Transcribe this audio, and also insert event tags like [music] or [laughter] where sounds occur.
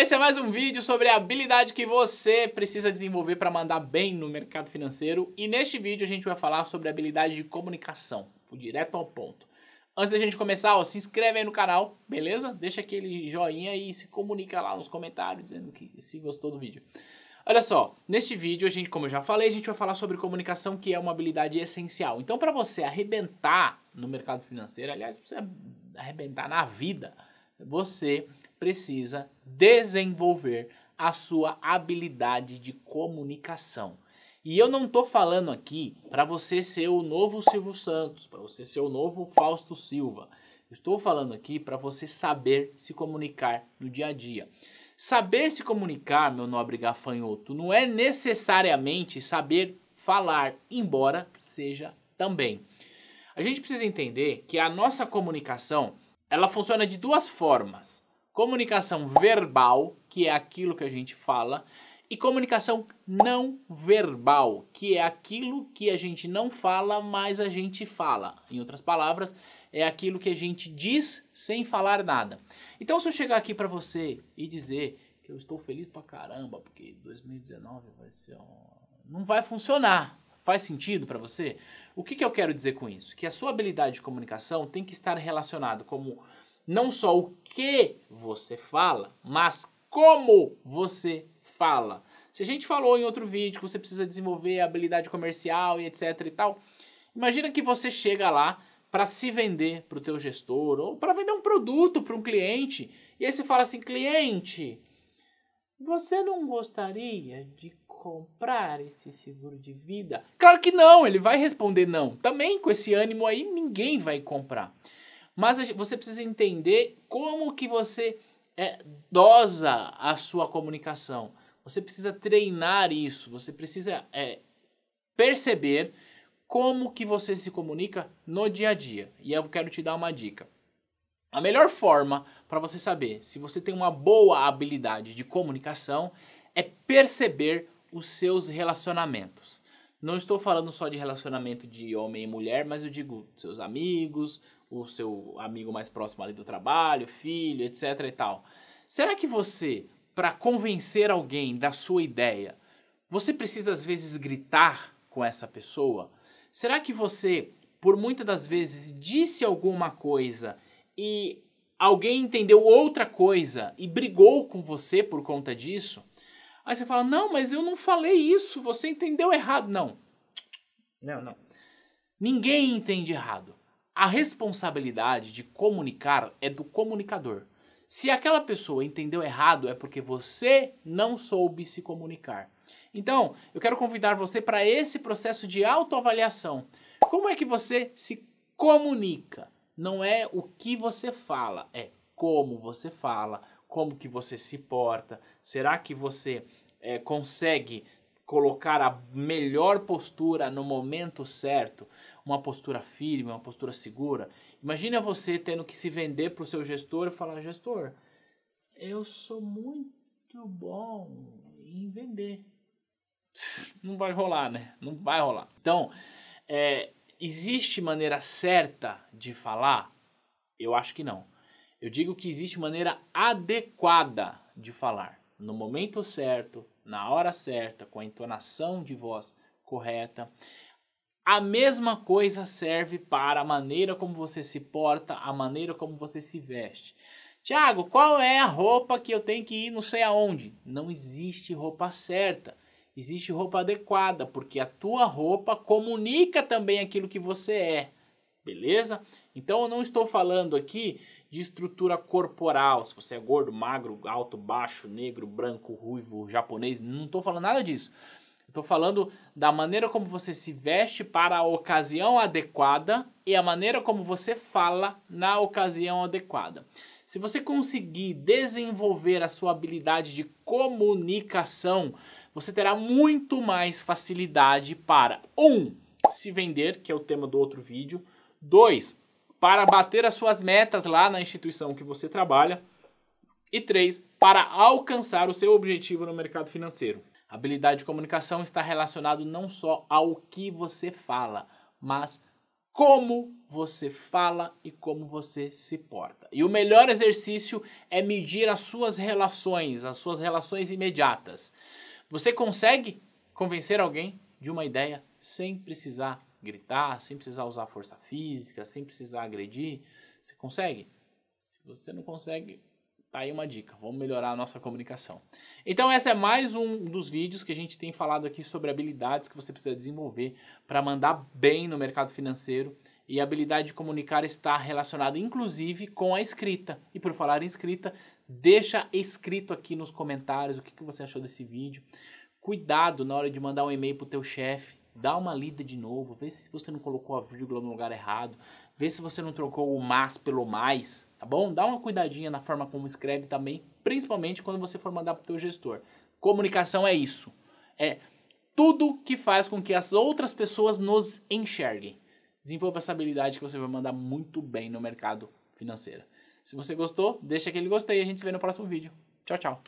Esse é mais um vídeo sobre a habilidade que você precisa desenvolver para mandar bem no mercado financeiro e neste vídeo a gente vai falar sobre a habilidade de comunicação, direto ao ponto. Antes da gente começar, ó, se inscreve aí no canal, beleza? Deixa aquele joinha e se comunica lá nos comentários dizendo que se gostou do vídeo. Olha só, neste vídeo a gente, como eu já falei, a gente vai falar sobre comunicação, que é uma habilidade essencial. Então, para você arrebentar no mercado financeiro, aliás, para você arrebentar na vida, você precisa desenvolver a sua habilidade de comunicação. E eu não estou falando aqui para você ser o novo Silvio Santos, para você ser o novo Fausto Silva. Estou falando aqui para você saber se comunicar no dia a dia. Saber se comunicar, meu nobre gafanhoto, não é necessariamente saber falar, embora seja também. A gente precisa entender que a nossa comunicação, ela funciona de duas formas. Comunicação verbal, que é aquilo que a gente fala, e comunicação não verbal, que é aquilo que a gente não fala, mas a gente fala. Em outras palavras, é aquilo que a gente diz sem falar nada. Então, se eu chegar aqui para você e dizer que eu estou feliz pra caramba, porque 2019 vai ser um... não vai funcionar. Faz sentido para você? O que, que eu quero dizer com isso? Que a sua habilidade de comunicação tem que estar relacionada como não só o que você fala, mas como você fala. Se a gente falou em outro vídeo que você precisa desenvolver habilidade comercial e etc e tal, imagina que você chega lá para se vender para o teu gestor ou para vender um produto para um cliente e aí você fala assim, cliente, você não gostaria de comprar esse seguro de vida? Claro que não, ele vai responder não. Também com esse ânimo aí ninguém vai comprar mas você precisa entender como que você é, dosa a sua comunicação. Você precisa treinar isso, você precisa é, perceber como que você se comunica no dia a dia. E eu quero te dar uma dica. A melhor forma para você saber se você tem uma boa habilidade de comunicação é perceber os seus relacionamentos. Não estou falando só de relacionamento de homem e mulher, mas eu digo seus amigos, o seu amigo mais próximo ali do trabalho, filho, etc e tal. Será que você, para convencer alguém da sua ideia, você precisa às vezes gritar com essa pessoa? Será que você, por muitas das vezes, disse alguma coisa e alguém entendeu outra coisa e brigou com você por conta disso? Aí você fala: Não, mas eu não falei isso, você entendeu errado. Não. Não, não. Ninguém entende errado. A responsabilidade de comunicar é do comunicador. Se aquela pessoa entendeu errado, é porque você não soube se comunicar. Então, eu quero convidar você para esse processo de autoavaliação. Como é que você se comunica? Não é o que você fala, é como você fala, como que você se porta. Será que você é, consegue colocar a melhor postura no momento certo, uma postura firme, uma postura segura. Imagina você tendo que se vender para o seu gestor e falar: gestor, eu sou muito bom em vender. [laughs] Não vai rolar, né? Não vai rolar. Então, é, existe maneira certa de falar? Eu acho que não. Eu digo que existe maneira adequada de falar no momento certo, na hora certa, com a entonação de voz correta. A mesma coisa serve para a maneira como você se porta, a maneira como você se veste. Tiago, qual é a roupa que eu tenho que ir não sei aonde? Não existe roupa certa, existe roupa adequada, porque a tua roupa comunica também aquilo que você é beleza? Então eu não estou falando aqui de estrutura corporal, se você é gordo, magro, alto, baixo, negro, branco, ruivo, japonês, não estou falando nada disso. Estou falando da maneira como você se veste para a ocasião adequada e a maneira como você fala na ocasião adequada. Se você conseguir desenvolver a sua habilidade de comunicação, você terá muito mais facilidade para um se vender, que é o tema do outro vídeo, Dois, para bater as suas metas lá na instituição que você trabalha. E três, para alcançar o seu objetivo no mercado financeiro. A habilidade de comunicação está relacionado não só ao que você fala, mas como você fala e como você se porta. E o melhor exercício é medir as suas relações, as suas relações imediatas. Você consegue convencer alguém de uma ideia sem precisar gritar, sem precisar usar força física, sem precisar agredir? Você consegue? Se você não consegue, tá aí uma dica. Vamos melhorar a nossa comunicação. Então, esse é mais um dos vídeos que a gente tem falado aqui sobre habilidades que você precisa desenvolver para mandar bem no mercado financeiro. E a habilidade de comunicar está relacionada, inclusive, com a escrita. E por falar em escrita, deixa escrito aqui nos comentários o que, que você achou desse vídeo. Cuidado na hora de mandar um e-mail para o teu chefe dá uma lida de novo, vê se você não colocou a vírgula no lugar errado, vê se você não trocou o mas pelo mais, tá bom? Dá uma cuidadinha na forma como escreve também, principalmente quando você for mandar para o teu gestor. Comunicação é isso, é tudo que faz com que as outras pessoas nos enxerguem. Desenvolva essa habilidade que você vai mandar muito bem no mercado financeiro. Se você gostou, deixa aquele gostei e a gente se vê no próximo vídeo. Tchau, tchau.